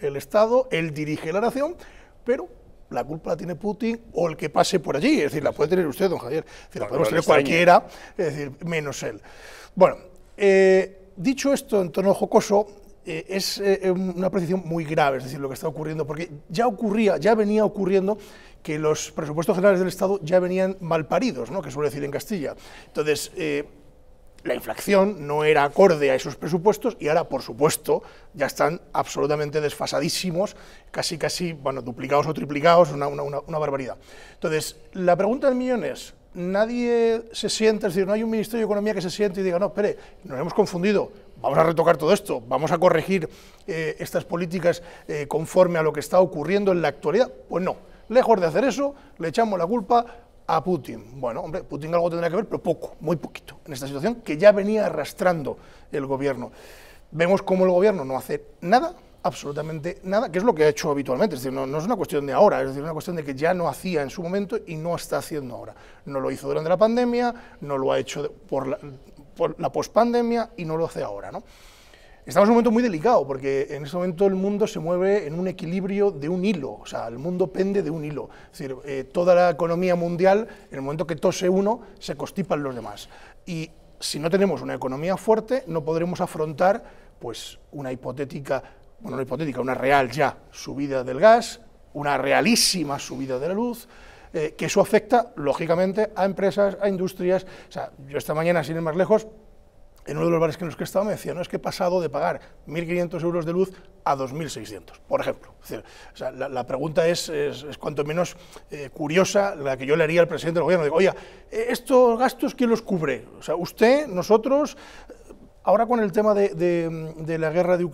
el Estado, él dirige la nación, pero la culpa la tiene Putin o el que pase por allí. Es decir, la puede tener usted, don Javier. la puede tener cualquiera, es decir, menos él. Bueno, eh, dicho esto en tono jocoso, eh, es eh, em, una precisión muy grave, es decir, lo que está ocurriendo, porque ya ocurría, ya venía ocurriendo que los presupuestos generales del Estado ya venían mal paridos, ¿no? que suele decir en Castilla. Entonces, la inflación no era acorde a esos presupuestos y ahora, por supuesto, ya están absolutamente desfasadísimos, casi, casi, bueno, duplicados o triplicados, una, barbaridad. Entonces, la pregunta del millón es, nadie se siente, es decir, no hay un Ministerio de Economía que se siente y diga, no, espere, nos hemos confundido, vamos a retocar todo esto, vamos a corregir eh, estas políticas eh, conforme a lo que está ocurriendo en la actualidad. Pues no, lejos de hacer eso, le echamos la culpa a Putin. Bueno, hombre, Putin algo tendrá que ver, pero poco, muy poquito, en esta situación que ya venía arrastrando el gobierno. Vemos cómo el gobierno no hace nada, absolutamente nada, que es lo que ha hecho habitualmente, es decir, no, es una cuestión de ahora, es decir, una cuestión de que ya no hacía en su momento y no está haciendo ahora. No lo hizo durante la pandemia, no lo ha hecho por la, por la pospandemia y no lo hace ahora, ¿no? Estamos en un momento muy delicado, porque en este momento el mundo se mueve en un equilibrio de un hilo, o sea, el mundo pende de un hilo. Es decir, eh, toda la economía mundial, en el momento que tose uno, se constipan los demás. Y si no tenemos una economía fuerte, no podremos afrontar pues, una hipotética, bueno, no hipotética, una real ya subida del gas, una realísima subida de la luz, eh, que eso afecta, lógicamente, a empresas, a industrias. O sea, yo esta mañana, sin ir más lejos, en uno de los bares en los que estaba me decía, no es que he pasado de pagar 1.500 euros de luz a 2.600, por ejemplo. o sea, la, pregunta es, cuanto menos eh, curiosa la que yo le haría al presidente del gobierno. Digo, oiga, eh, ¿estos gastos quién los cubre? O sea, usted, nosotros, eh, ahora con el tema de, de, de la guerra de Ucrania,